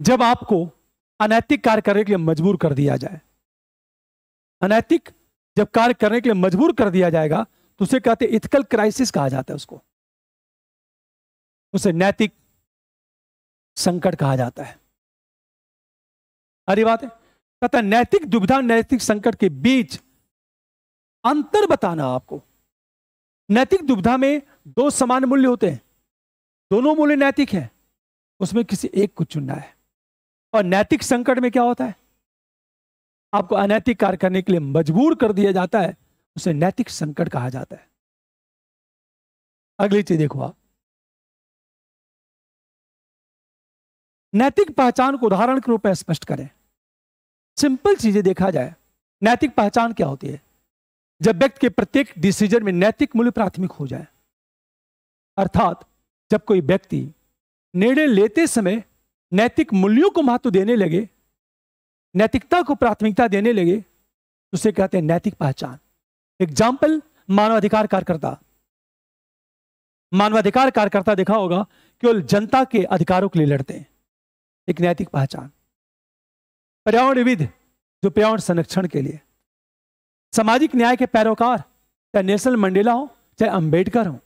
जब आपको अनैतिक कार्य करने के लिए मजबूर कर दिया जाए अनैतिक जब कार्य करने के लिए मजबूर कर दिया जाएगा तो उसे कहते इथिकल क्राइसिस कहा जाता है उसको उसे नैतिक संकट कहा जाता है अरे बात है कहता नैतिक दुविधा नैतिक संकट के बीच अंतर बताना आपको नैतिक दुविधा में दो समान मूल्य होते हैं दोनों मूल्य नैतिक हैं उसमें किसी एक को चुनना है और नैतिक संकट में क्या होता है आपको अनैतिक कार्य करने के लिए मजबूर कर दिया जाता है उसे नैतिक संकट कहा जाता है अगली चीज देखो आप नैतिक पहचान को उदाहरण के रूप में स्पष्ट करें सिंपल चीजें देखा जाए नैतिक पहचान क्या होती है जब व्यक्ति के प्रत्येक डिसीजन में नैतिक मूल्य प्राथमिक हो जाए अर्थात जब कोई व्यक्ति निर्णय लेते समय नैतिक मूल्यों को महत्व देने लगे नैतिकता को प्राथमिकता देने लगे तो उसे कहते हैं नैतिक पहचान एग्जाम्पल मानवाधिकार कार्यकर्ता मानवाधिकार कार्यकर्ता देखा होगा केवल जनता के अधिकारों के लिए लड़ते हैं एक नैतिक पहचान पर्यावरण विविध जो पर्यावरण संरक्षण के लिए सामाजिक न्याय के पैरोकार चाहे नेशनल मंडेला हो चाहे अंबेडकर हो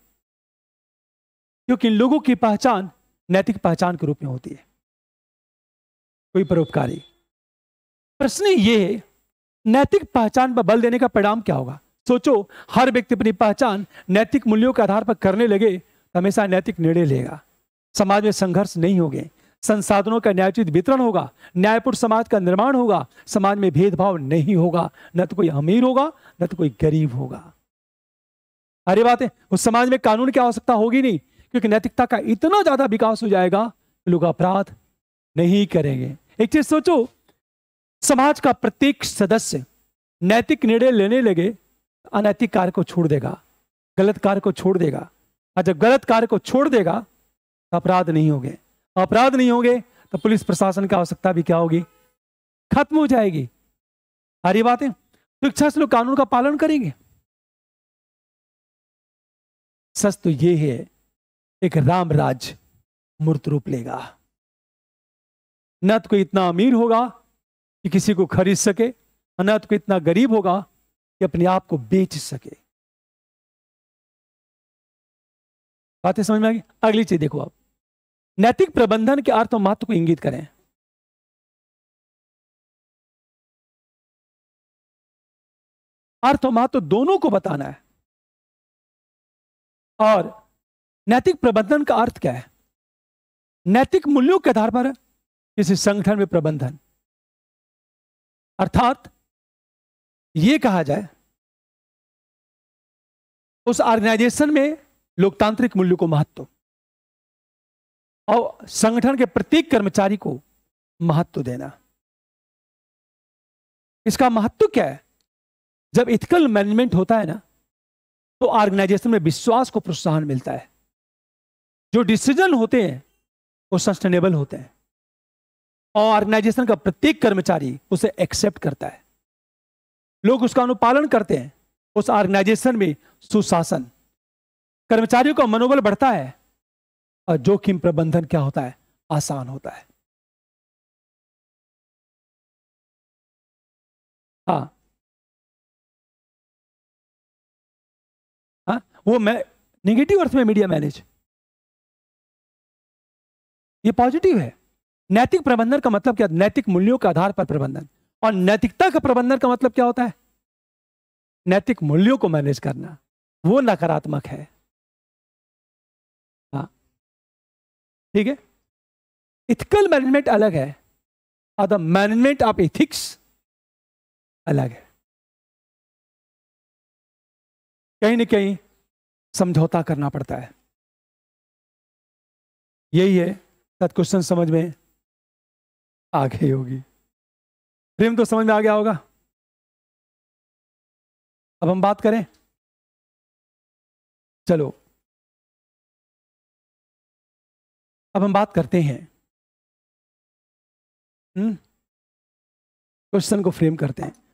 क्योंकि लोगों की पहचान नैतिक पहचान के रूप में होती है कोई परोपकारी प्रश्न ये नैतिक पहचान पर बल देने का परिणाम क्या होगा सोचो हर व्यक्ति अपनी पहचान नैतिक मूल्यों के आधार पर करने लगे हमेशा नैतिक निर्णय लेगा समाज में संघर्ष नहीं होंगे संसाधनों का न्यायोचित वितरण होगा न्यायपूर्ण समाज का निर्माण होगा समाज में भेदभाव नहीं होगा न तो कोई अमीर होगा न तो कोई गरीब होगा अरे बात है उस समाज में कानून की आवश्यकता होगी नहीं क्योंकि नैतिकता का इतना ज्यादा विकास हो जाएगा लोग अपराध नहीं करेंगे एक चीज सोचो समाज का प्रत्येक सदस्य नैतिक निर्णय लेने लगे अनैतिक कार्य को छोड़ देगा गलत कार्य को छोड़ देगा और जब गलत कार्य को छोड़ देगा तो अपराध नहीं होंगे अपराध नहीं होंगे तो पुलिस प्रशासन की आवश्यकता भी क्या होगी खत्म हो जाएगी सारी बातें तो इच्छा से लोग कानून का पालन करेंगे सच तो ये है एक राम राज मूर्त रूप लेगा न तो कोई इतना अमीर होगा कि किसी को खरीद सके न तो कोई इतना गरीब होगा कि अपने आप को बेच सके बातें समझ में आ गई अगली चीज देखो आप नैतिक प्रबंधन के अर्थ और महत्व को इंगित करें अर्थ और महत्व दोनों को बताना है और नैतिक प्रबंधन का अर्थ क्या है नैतिक मूल्यों के आधार पर किसी संगठन में प्रबंधन अर्थात ये कहा जाए उस ऑर्गेनाइजेशन में लोकतांत्रिक मूल्य को महत्व और संगठन के प्रत्येक कर्मचारी को महत्व देना इसका महत्व क्या है जब इथिकल मैनेजमेंट होता है ना तो ऑर्गेनाइजेशन में विश्वास को प्रोत्साहन मिलता है जो डिसीजन होते हैं वो सस्टेनेबल होते हैं ऑर्गेनाइजेशन का प्रत्येक कर्मचारी उसे एक्सेप्ट करता है लोग उसका अनुपालन करते हैं उस ऑर्गेनाइजेशन में सुशासन कर्मचारियों का मनोबल बढ़ता है और जोखिम प्रबंधन क्या होता है आसान होता है हाँ हाँ वो मैं नेगेटिव अर्थ में मीडिया मैनेज ये पॉजिटिव है नैतिक प्रबंधन का मतलब क्या नैतिक मूल्यों के आधार पर प्रबंधन और नैतिकता का प्रबंधन का मतलब क्या होता है नैतिक मूल्यों को मैनेज करना वो नकारात्मक है हाँ ठीक है इथिकल मैनेजमेंट अलग है और द मैनेजमेंट ऑफ इथिक्स अलग है कहीं ना कहीं समझौता करना पड़ता है यही है सत क्वेश्चन समझ में आ गई होगी प्रेम तो समझ में आ गया होगा अब हम बात करें चलो अब हम बात करते हैं हम्म। क्वेश्चन को फ्रेम करते हैं